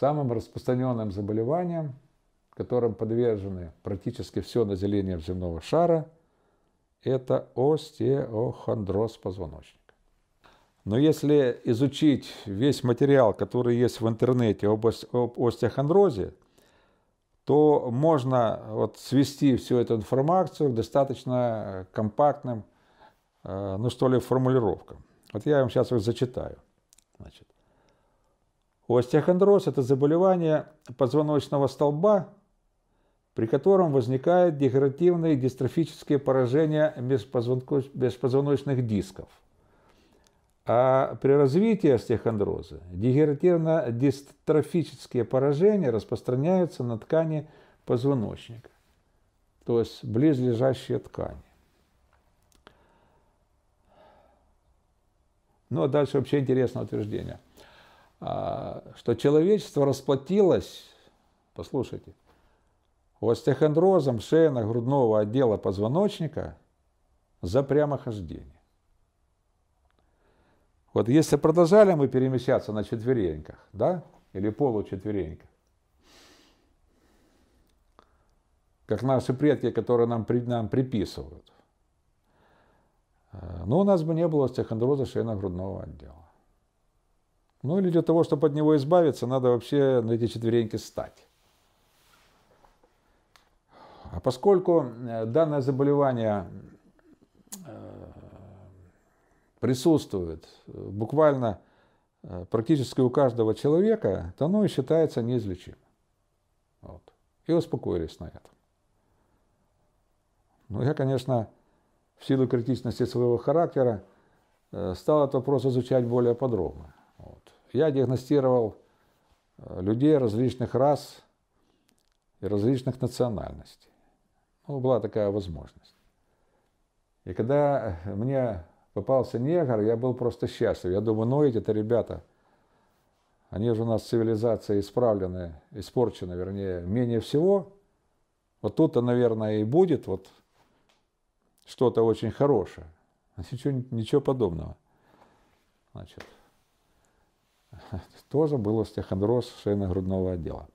Самым распространенным заболеванием, которым подвержены практически все население земного шара, это остеохондроз позвоночника. Но если изучить весь материал, который есть в интернете об, остеохондрозе, то можно вот свести всю эту информацию к достаточно э, компактным, э, ну что ли, формулировкам. Вот я вам сейчас их зачитаю. Значит, Остеохондроз – это заболевание позвоночного столба, при котором возникают дегенеративные дистрофические поражения беспозвоночных дисков. А при развитии остеохондроза дегенеративно-дистрофические поражения распространяются на ткани позвоночника, то есть близлежащие ткани. Ну а дальше вообще интересное утверждение – а, что человечество расплатилось, послушайте, остеохондрозом шейно-грудного отдела позвоночника за прямохождение. Вот если продолжали мы перемещаться на четвереньках, да, или получетвереньках, как наши предки, которые нам, нам приписывают, э, ну у нас бы не было остеохондроза шейно-грудного отдела. Ну или для того, чтобы от него избавиться, надо вообще на эти четвереньки стать. А поскольку э, данное заболевание э, присутствует э, буквально практически у каждого человека, то оно и считается неизлечимым. Вот. И успокоились на этом. Ну, я, конечно, в силу критичности своего характера стал этот вопрос изучать более подробно. Я диагностировал э, людей различных рас и различных национальностей. Ну, была такая возможность. И когда э, мне попался негр, я был просто счастлив. Я думаю, ну эти-то ребята, они же у нас цивилизация исправлены, испорчена, вернее, менее всего. Вот тут-то, наверное, и будет вот что-то очень хорошее. Ничего, ничего подобного. Значит, тоже был остеохондроз шейно-грудного отдела.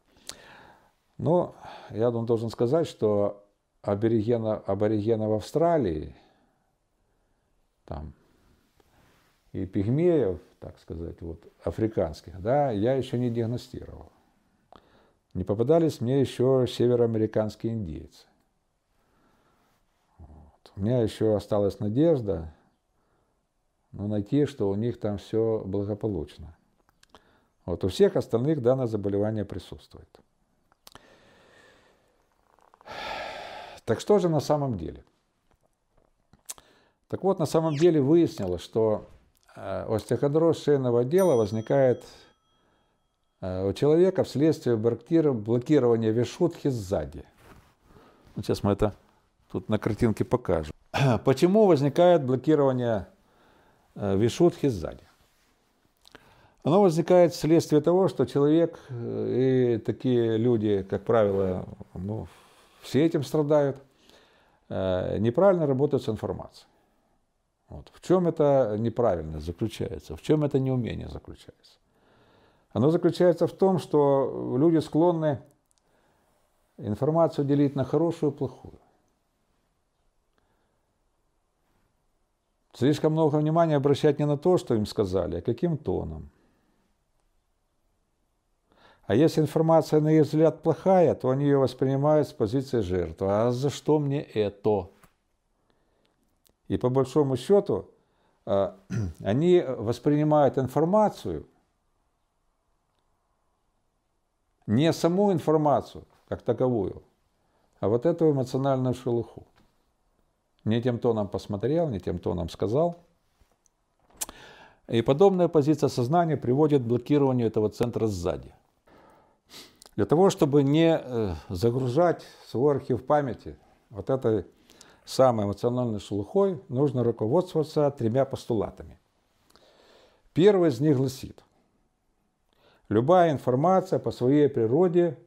Но я должен сказать, что аборигена, аборигена в Австралии там, и пигмеев, так сказать, вот, африканских, да, я еще не диагностировал. Не попадались мне еще североамериканские индейцы. Вот. У меня еще осталась надежда, но ну, найти, что у них там все благополучно. Вот у всех остальных данное заболевание присутствует. Так что же на самом деле? Так вот, на самом деле выяснилось, что э, остеохондроз шейного отдела возникает э, у человека вследствие блокирования вершутки сзади. сейчас мы это тут на картинке покажем. Почему возникает блокирование э, вершутки сзади? Оно возникает вследствие того, что человек э, и такие люди, как правило, ну, все этим страдают, э, неправильно работают с информацией. Вот. В чем это неправильно заключается? В чем это неумение заключается? Оно заключается в том, что люди склонны информацию делить на хорошую и плохую. Слишком много внимания обращать не на то, что им сказали, а каким тоном – а если информация, на их взгляд, плохая, то они ее воспринимают с позиции жертвы. А за что мне это? И по большому счету, а, они воспринимают информацию, не саму информацию как таковую, а вот эту эмоциональную шелуху. Не тем тоном посмотрел, не тем тоном сказал. И подобная позиция сознания приводит к блокированию этого центра сзади. Для того, чтобы не э, загружать свой архив памяти вот этой самой эмоциональной шелухой, нужно руководствоваться тремя постулатами. Первый из них гласит, любая информация по своей природе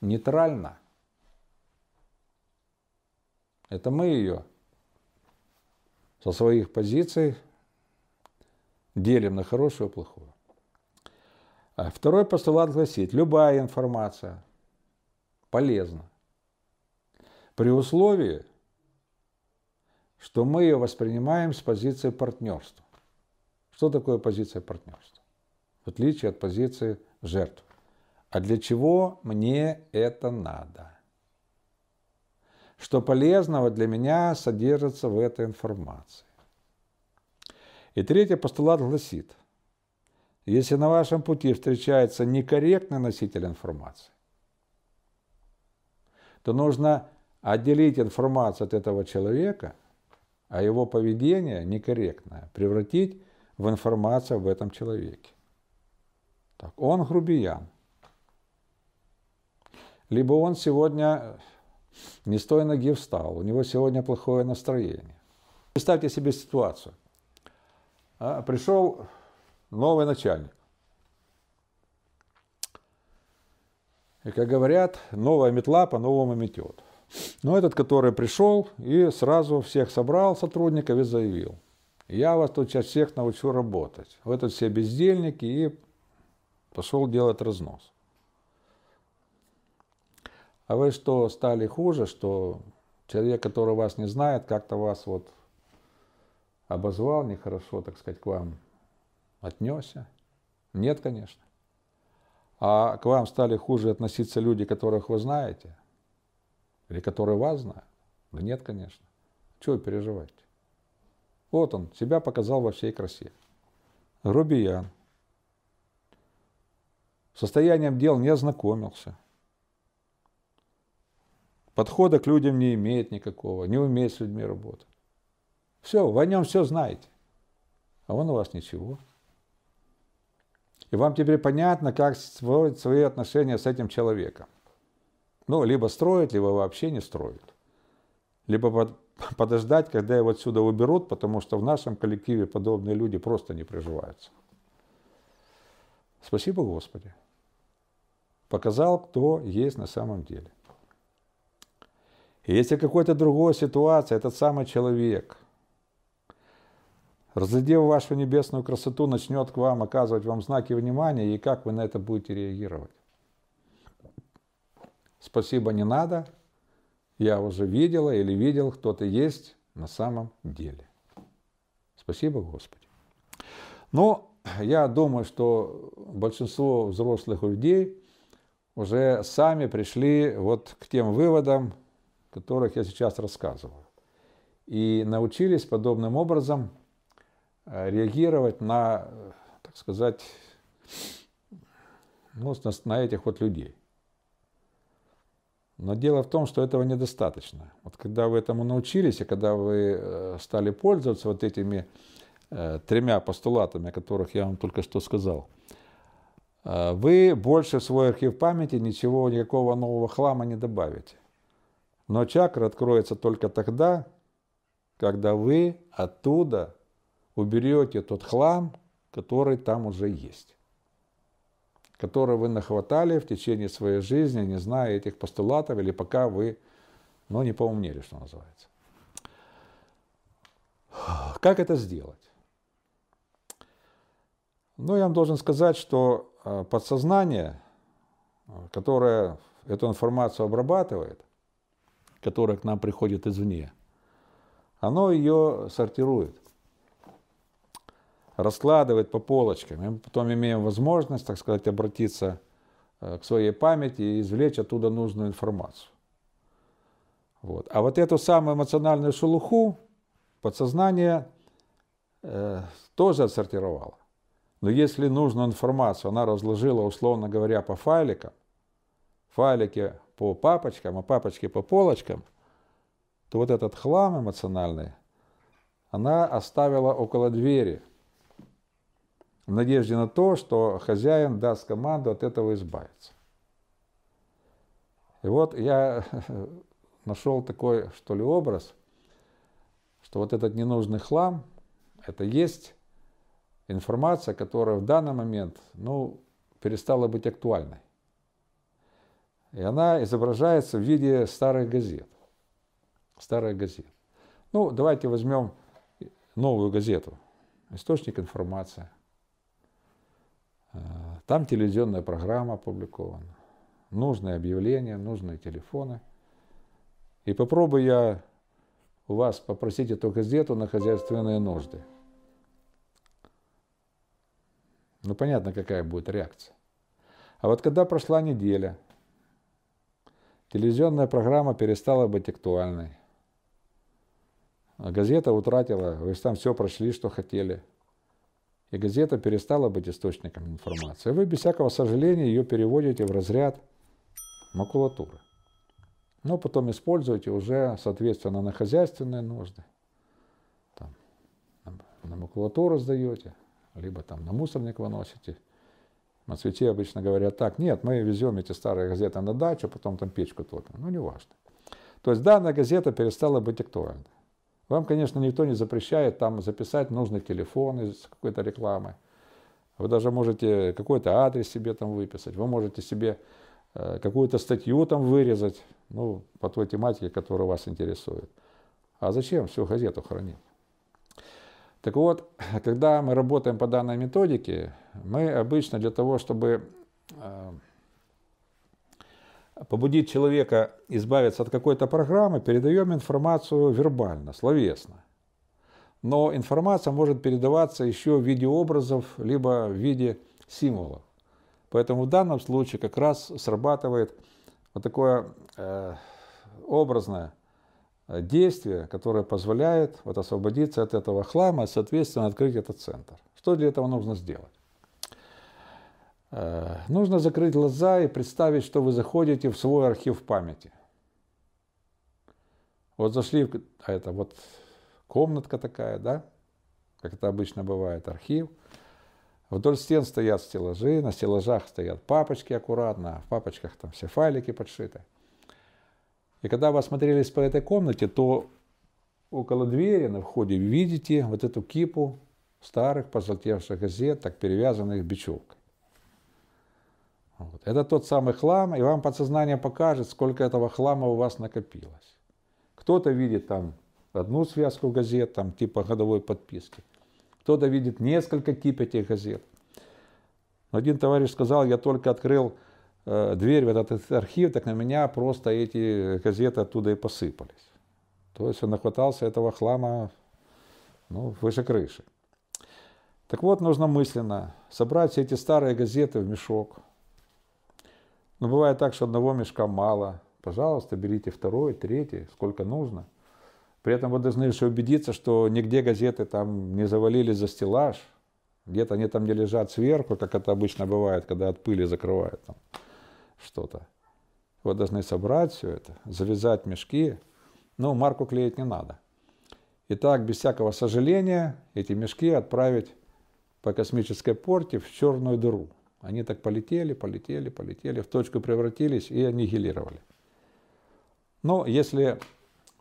нейтральна. Это мы ее со своих позиций делим на хорошую и плохую. А второй постулат гласит, любая информация полезна. При условии, что мы ее воспринимаем с позиции партнерства. Что такое позиция партнерства? В отличие от позиции жертв. А для чего мне это надо? Что полезного для меня содержится в этой информации? И третий постулат гласит – если на вашем пути встречается некорректный носитель информации, то нужно отделить информацию от этого человека, а его поведение некорректное превратить в информацию в этом человеке. Так, он грубиян. Либо он сегодня не с той ноги встал, у него сегодня плохое настроение. Представьте себе ситуацию. А, пришел новый начальник. И, как говорят, новая метла по-новому метет. Но этот, который пришел и сразу всех собрал сотрудников и заявил, я вас тут сейчас всех научу работать. Вы тут все бездельники и пошел делать разнос. А вы что, стали хуже, что человек, который вас не знает, как-то вас вот обозвал нехорошо, так сказать, к вам Отнесся? Нет, конечно. А к вам стали хуже относиться люди, которых вы знаете? Или которые вас знают? Да нет, конечно. Чего вы Вот он, себя показал во всей красе. Рубиян. Состоянием дел не ознакомился. Подхода к людям не имеет никакого, не умеет с людьми работать. Все, вы о нем все знаете. А он у вас ничего. И вам теперь понятно, как строить свои отношения с этим человеком. Ну, либо строить, либо вообще не строить. Либо подождать, когда его отсюда уберут, потому что в нашем коллективе подобные люди просто не приживаются. Спасибо, Господи. Показал, кто есть на самом деле. И если какой-то другой ситуации этот самый человек – Разглядев вашу небесную красоту, начнет к вам оказывать вам знаки внимания, и как вы на это будете реагировать. Спасибо не надо, я уже видела или видел, кто-то есть на самом деле. Спасибо, Господи. Но я думаю, что большинство взрослых людей уже сами пришли вот к тем выводам, которых я сейчас рассказывал. И научились подобным образом Э, реагировать на, э, так сказать, ну, на этих вот людей. Но дело в том, что этого недостаточно. Вот когда вы этому научились, и когда вы э, стали пользоваться вот этими тремя постулатами, о которых я вам только что сказал, вы больше в свой архив памяти ничего, никакого нового хлама не добавите. Но чакра откроется только тогда, когда вы оттуда уберете тот хлам, который там уже есть, который вы нахватали в течение своей жизни, не зная этих постулатов, или пока вы ну, не поумнели, что называется. Как это сделать? Ну, я вам должен сказать, что э, подсознание, которое эту информацию обрабатывает, которая к нам приходит извне, оно ее сортирует – раскладывает по полочкам. И мы потом имеем возможность, так сказать, обратиться э, к своей памяти и извлечь оттуда нужную информацию. Вот. А вот эту самую эмоциональную шелуху подсознание э, тоже отсортировало. Но если нужную информацию она разложила, условно говоря, по файликам, файлики по папочкам, а папочки по полочкам, то вот этот хлам эмоциональный она оставила около двери в надежде на то, что хозяин даст команду от этого избавиться. И вот я нашел такой, что ли, образ, что вот этот ненужный хлам, это есть информация, которая в данный момент, ну, перестала быть актуальной. И она изображается в виде старых газет. Старая газета. Ну, давайте возьмем новую газету. Источник информации. Э, там телевизионная программа опубликована. Нужные объявления, нужные телефоны. И попробую я у вас попросить эту газету на хозяйственные нужды. Ну, понятно, какая будет реакция. А вот когда прошла неделя, телевизионная программа перестала быть актуальной. А газета утратила, вы же там все прошли, что хотели – и газета перестала быть источником информации. Вы, без всякого сожаления, ее переводите в разряд макулатуры. Но потом используете уже, соответственно, на хозяйственные нужды. Там, на макулатуру сдаете, либо там на мусорник выносите. На цвете обычно говорят так, нет, мы везем эти старые газеты на дачу, потом там печку топим. Ну, неважно. То есть данная газета перестала быть актуальной. Вам, конечно, никто не запрещает там записать нужный телефон из какой-то рекламы. Вы даже можете какой-то адрес себе там выписать. Вы можете себе э, какую-то статью там вырезать, ну, по той тематике, которая вас интересует. А зачем всю газету хранить? Так вот, когда мы работаем по данной методике, мы обычно для того, чтобы э, побудит человека избавиться от какой-то программы, передаем информацию вербально, словесно. Но информация может передаваться еще в виде образов, либо в виде символов. Поэтому в данном случае как раз срабатывает вот такое э, образное э, действие, которое позволяет вот освободиться от этого хлама соответственно, открыть этот центр. Что для этого нужно сделать? Э, нужно закрыть глаза и представить, что вы заходите в свой архив памяти. Вот зашли, в, а это вот комнатка такая, да, как это обычно бывает, архив. Вдоль стен стоят стеллажи, на стеллажах стоят папочки аккуратно, а в папочках там все файлики подшиты. И когда вы осмотрелись по этой комнате, то около двери на входе видите вот эту кипу старых позолотевших газет, так перевязанных в вот. Это тот самый хлам, и вам подсознание покажет, сколько этого хлама у вас накопилось. Кто-то видит там одну связку газет, там типа годовой подписки. Кто-то видит несколько тип этих газет. один товарищ сказал, я только открыл э, дверь в этот архив, так на меня просто эти газеты оттуда и посыпались. То есть он нахватался этого хлама ну, выше крыши. Так вот, нужно мысленно собрать все эти старые газеты в мешок, но бывает так, что одного мешка мало. Пожалуйста, берите второй, третий, сколько нужно. При этом вы должны еще убедиться, что нигде газеты там не завалились за стеллаж. Где-то они там не лежат сверху, как это обычно бывает, когда от пыли закрывают там что-то. Вы должны собрать все это, завязать мешки. Ну, марку клеить не надо. И так, без всякого сожаления, эти мешки отправить по космической порте в черную дыру – они так полетели, полетели, полетели, в точку превратились и аннигилировали. Но если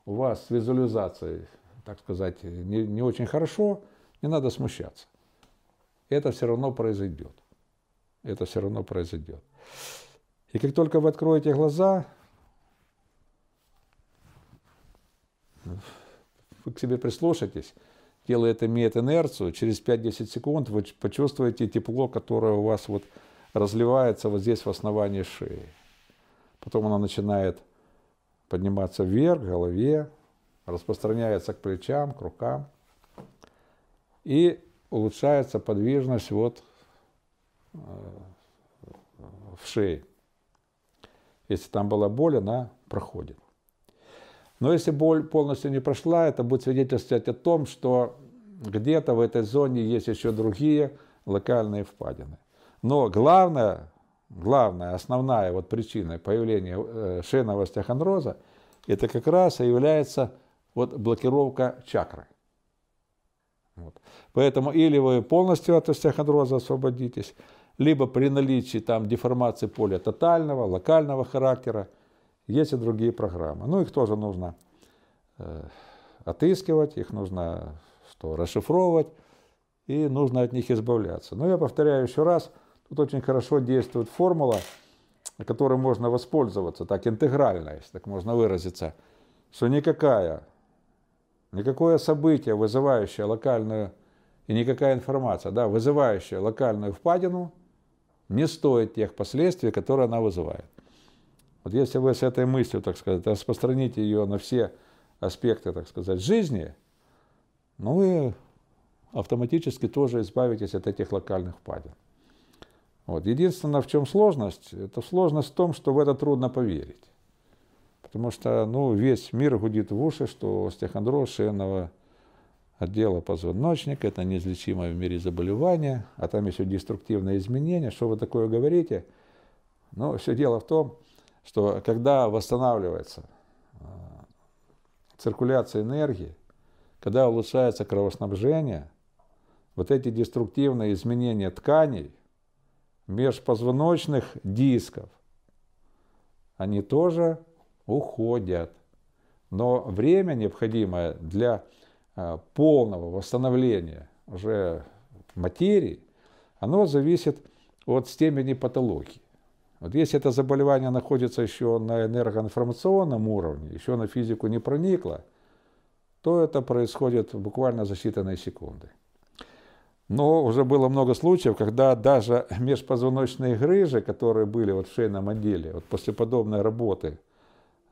у вас с визуализацией, так сказать, не, не очень хорошо, не надо смущаться. Это все равно произойдет. Это все равно произойдет. И как только вы откроете глаза, вы к себе прислушайтесь – делает это имеет инерцию, через 5-10 секунд вы почувствуете тепло, которое у вас вот разливается вот здесь в основании шеи. Потом она начинает подниматься вверх, к голове, распространяется к плечам, к рукам. И улучшается подвижность вот э, в шее. Если там была боль, она проходит. Но если боль полностью не прошла, это будет свидетельствовать о том, что где-то в этой зоне есть еще другие локальные впадины. Но главное, главная, основная вот причина появления э, шейного остеохондроза, это как раз и является вот блокировка чакры. Вот. Поэтому или вы полностью от остеохондроза освободитесь, либо при наличии там деформации поля тотального, локального характера – есть и другие программы. Ну, их тоже нужно э, отыскивать, их нужно что, расшифровывать, и нужно от них избавляться. Но я повторяю еще раз, тут очень хорошо действует формула, которой можно воспользоваться, так интегрально, если так можно выразиться, что никакая, никакое событие, вызывающее локальную, и никакая информация, да, вызывающая локальную впадину, не стоит тех последствий, которые она вызывает. Вот если вы с этой мыслью, так сказать, распространите ее на все аспекты, так сказать, жизни, ну вы автоматически тоже избавитесь от этих локальных впадин. Вот. Единственное, в чем сложность, это сложность в том, что в это трудно поверить. Потому что ну, весь мир гудит в уши, что стехондроз шейного отдела позвоночника – это неизлечимое в мире заболевание, а там еще деструктивные изменения. Что вы такое говорите? Но ну, все дело в том, что когда восстанавливается э, циркуляция энергии, когда улучшается кровоснабжение, вот эти деструктивные изменения тканей, межпозвоночных дисков, они тоже уходят. Но время, необходимое для э, полного восстановления уже материи, оно зависит от степени патологии. Вот если это заболевание находится еще на энергоинформационном уровне, еще на физику не проникло, то это происходит буквально за считанные секунды. Но уже было много случаев, когда даже межпозвоночные грыжи, которые были вот в шейном отделе, вот после подобной работы,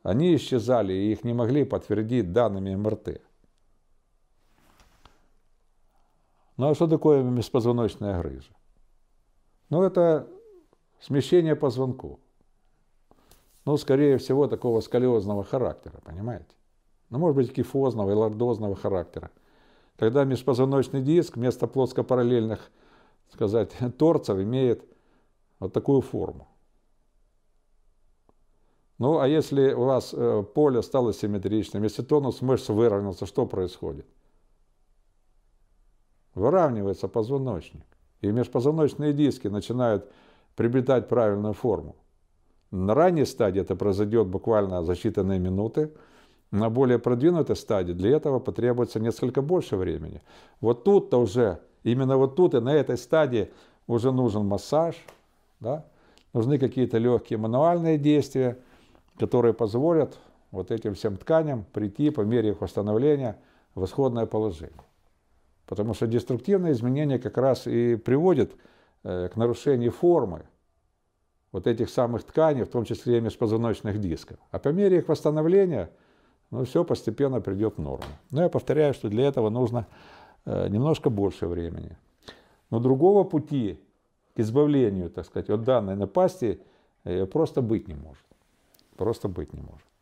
они исчезали и их не могли подтвердить данными МРТ. Ну а что такое межпозвоночная грыжа? Ну это Смещение позвонку, Ну, скорее всего, такого сколиозного характера, понимаете? Ну, может быть, кифозного и лордозного характера. Когда межпозвоночный диск вместо плоскопараллельных, сказать, торцев имеет вот такую форму. Ну, а если у вас э, поле стало симметричным, если тонус мышц выровнялся, что происходит? Выравнивается позвоночник. И межпозвоночные диски начинают приобретать правильную форму. На ранней стадии это произойдет буквально за считанные минуты. На более продвинутой стадии для этого потребуется несколько больше времени. Вот тут-то уже, именно вот тут и на этой стадии уже нужен массаж, да? нужны какие-то легкие мануальные действия, которые позволят вот этим всем тканям прийти по мере их восстановления в исходное положение. Потому что деструктивные изменения как раз и приводят к Э, к нарушению формы вот этих самых тканей, в том числе и межпозвоночных дисков. А по мере их восстановления, ну, все постепенно придет в норму. Но я повторяю, что для этого нужно э, немножко больше времени. Но другого пути к избавлению, так сказать, от данной напасти э, просто быть не может. Просто быть не может.